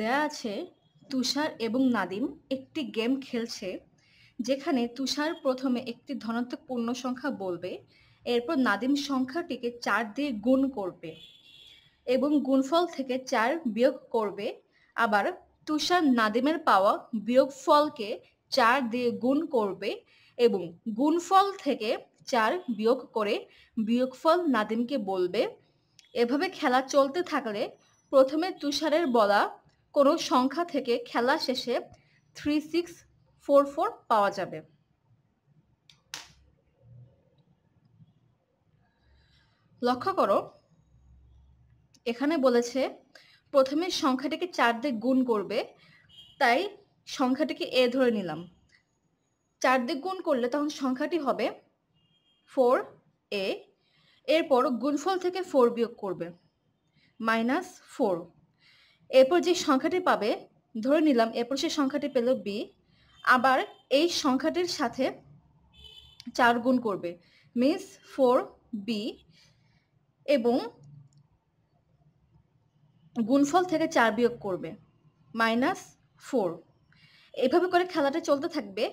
দেয়া আছে তুষার এবং নাদিম একটি গেম খেলছে যেখানে তুষার প্রথমে একটি ধনাত্মক পূর্ণ সংখ্যা বলবে এরপর নাদিম সংখ্যাটিকে চার দিয়ে গুণ করবে এবং গুণফল থেকে চার বিয়োগ করবে আবার তুষার নাদিমের পাওয়া বিয়োগ ফলকে চার দিয়ে গুণ করবে এবং গুণফল থেকে চার বিয়োগ করে বিয়োগফল নাদিমকে বলবে এভাবে খেলা চলতে থাকলে প্রথমে তুষারের বলা কোনো সংখ্যা থেকে খেলা শেষে থ্রি সিক্স ফোর ফোর পাওয়া যাবে লক্ষ্য করো এখানে বলেছে প্রথমে সংখ্যাটিকে চার দিক গুণ করবে তাই সংখ্যাটিকে এ ধরে নিলাম চার দিক গুণ করলে তখন সংখ্যাটি হবে ফোর এ এরপর গুণফল থেকে ফোর বিয়োগ করবে মাইনাস ফোর এরপর যে সংখ্যাটি পাবে ধরে নিলাম এরপর সে সংখ্যাটি পেল বি আবার এই সংখ্যাটির সাথে চার গুণ করবে মিস ফোর বি এবং গুণফল থেকে চার বিয়োগ করবে মাইনাস ফোর এভাবে করে খেলাটা চলতে থাকবে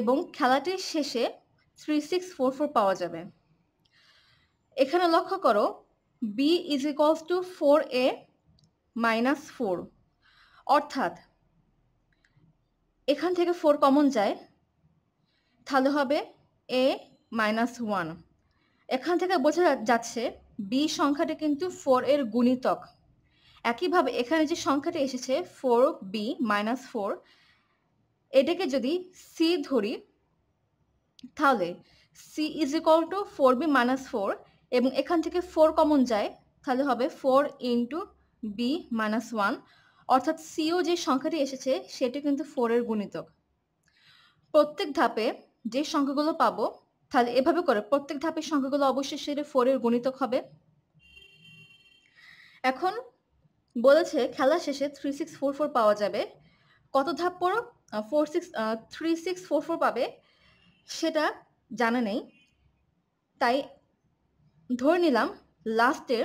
এবং খেলাটির শেষে থ্রি সিক্স ফোর ফোর পাওয়া যাবে এখানে লক্ষ্য করো B is equals to four A minus four অর্থাৎ এখান থেকে ফোর কমন যায় তাহলে হবে এ মাইনাস ওয়ান এখান থেকে বোঝা যাচ্ছে বি সংখ্যাটা কিন্তু ফোর এর গুণিতক একইভাবে এখানে যে সংখ্যাটি এসেছে ফোর বি মাইনাস ফোর এটাকে যদি সি ধরি তাহলে C is equal to four B minus four এবং এখান থেকে ফোর কমন যায় তাহলে হবে four into B minus one অর্থাৎ সিও যে সংখ্যাটি এসেছে সেটি কিন্তু ফোরের গুণিতক প্রত্যেক ধাপে যে সংখ্যাগুলো পাবো তাহলে এভাবে করে প্রত্যেক ধাপের সংখ্যাগুলো অবশ্যই সেটা ফোরের গুণিতক হবে এখন বলেছে খেলা শেষে থ্রি সিক্স ফোর ফোর পাওয়া যাবে কত ধাপ পড়ো four six three six four four পাবে সেটা জানা নেই তাই ধরে নিলাম লাস্টের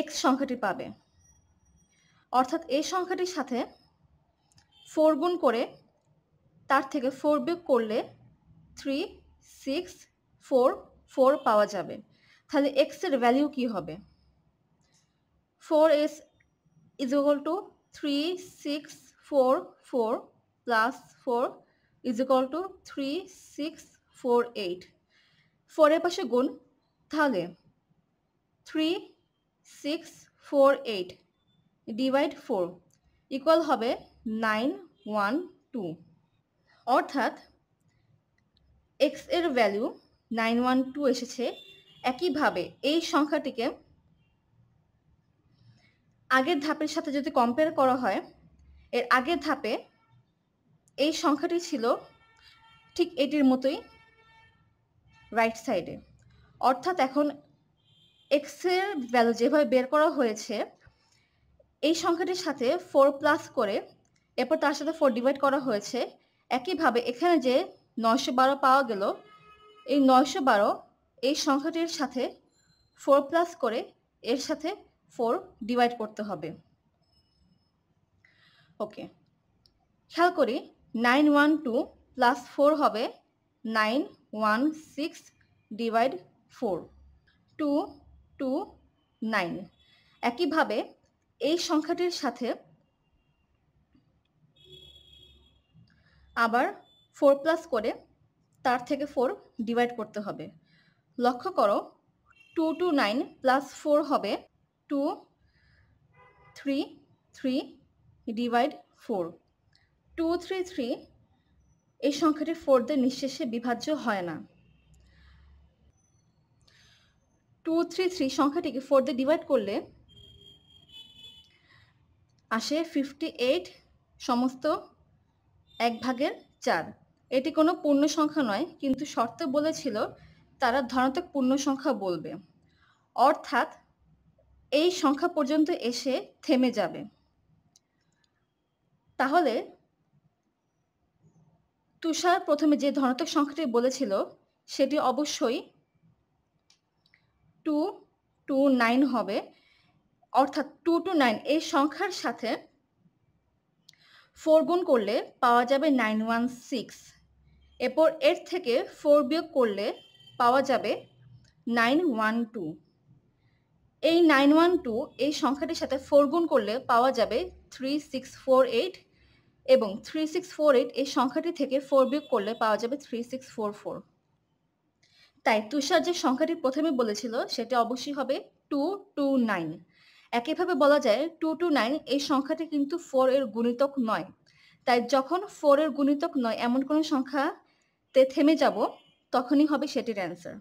এক্স সংখ্যাটি পাবে অর্থাৎ এই সংখ্যাটির সাথে ফোর গুণ করে তার থেকে ফোর বিয়োগ করলে থ্রি সিক্স ফোর ফোর পাওয়া যাবে তাহলে এক্সের ভ্যালিউ কি হবে four S is equal to three six four four plus four is equal to three six four eight ফোরের পাশে গুণ তাহলে three six four eight divide four equal হবে নাইন ওয়ান টু অর্থাৎ এক্স এর ভ্যালু নাইন ওয়ান টু এসেছে একইভাবে এই সংখ্যাটিকে আগের ধাপের সাথে যদি কম্পেয়ার করা হয় এর আগের ধাপে এই সংখ্যাটি ছিল ঠিক এটির মতোই রাইট সাইডে অর্থাৎ এখন এক্স এর ভ্যালু যেভাবে বের করা হয়েছে এই সংখ্যাটির সাথে ফোর প্লাস করে এরপর তার সাথে ফোর ডিভাইড করা হয়েছে একইভাবে এখানে যে নয়শো বারো পাওয়া গেল এই নয়শো বারো এই সংখ্যাটির সাথে ফোর প্লাস করে এর সাথে ফোর ডিভাইড করতে হবে ওকে খেয়াল করি nine one two plus four হবে nine one six divide four two two nine একইভাবে এই সংখ্যাটির সাথে আবার ফোর প্লাস করে তার থেকে ফোর ডিভাইড করতে হবে লক্ষ্য করো two two nine plus four হবে two three three divide four two three three এই সংখ্যাটি ফোর দিয়ে নিঃশেষে বিভাজ্য হয় না টু থ্রি থ্রি সংখ্যাটিকে ফোর দিয়ে ডিভাইড করলে আসে ফিফটি এইট সমস্ত এক ভাগের চার এটি কোনো পূর্ণ সংখ্যা নয় কিন্তু শর্ত বলেছিল তারা ধনাত্মক পূর্ণ সংখ্যা বলবে অর্থাৎ এই সংখ্যা পর্যন্ত এসে থেমে যাবে তাহলে তুষার প্রথমে যে ধনাত্মক সংখ্যাটি বলেছিল সেটি অবশ্যই টু টু নাইন হবে অর্থাৎ টু টু নাইন এই সংখ্যার সাথে ফোর গুণ করলে পাওয়া যাবে নাইন ওয়ান সিক্স এরপর এর থেকে ফোর বিয়োগ করলে পাওয়া যাবে নাইন ওয়ান টু এই নাইন ওয়ান টু এই সংখ্যাটির সাথে ফোর গুণ করলে পাওয়া যাবে থ্রি সিক্স ফোর এইট এবং থ্রি সিক্স ফোর এইট এই সংখ্যাটি থেকে ফোর বিয়োগ করলে পাওয়া যাবে থ্রি সিক্স ফোর ফোর তাই তুষার যে সংখ্যাটি প্রথমে বলেছিল সেটা অবশ্যই হবে টু টু নাইন একইভাবে বলা যায় টু টু নাইন এই সংখ্যাটি কিন্তু ফোর এর গুণিতক নয় তাই যখন ফোর এর গুণিতক নয় এমন কোনো সংখ্যাতে থেমে যাব তখনই হবে সেটির অ্যান্সার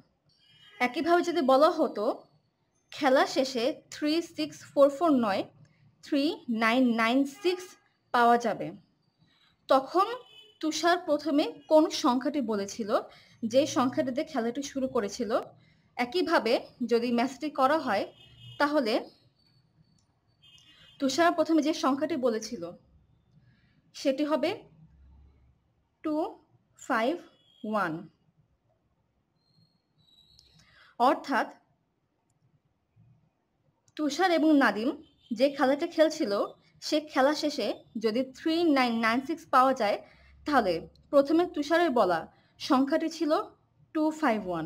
একইভাবে যদি বলা হতো খেলা শেষে থ্রি সিক্স ফোর ফোর নয় থ্রি নাইন নাইন সিক্স পাওয়া যাবে তখন তুষার প্রথমে কোন সংখ্যাটি বলেছিল যে সংখ্যাটিতে খেলাটি শুরু করেছিল একইভাবে যদি ম্যাচটি করা হয় তাহলে তুষার প্রথমে যে সংখ্যাটি বলেছিল সেটি হবে টু ফাইভ ওয়ান অর্থাৎ তুষার এবং নাদিম যে খেলাটা খেলছিল সে খেলা শেষে যদি থ্রি নাইন নাইন সিক্স পাওয়া যায় তাহলে প্রথমে তুষারের বলা সংখ্যাটি ছিল টু ফাইভ ওয়ান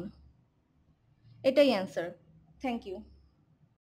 এটাই অ্যান্সার থ্যাংক ইউ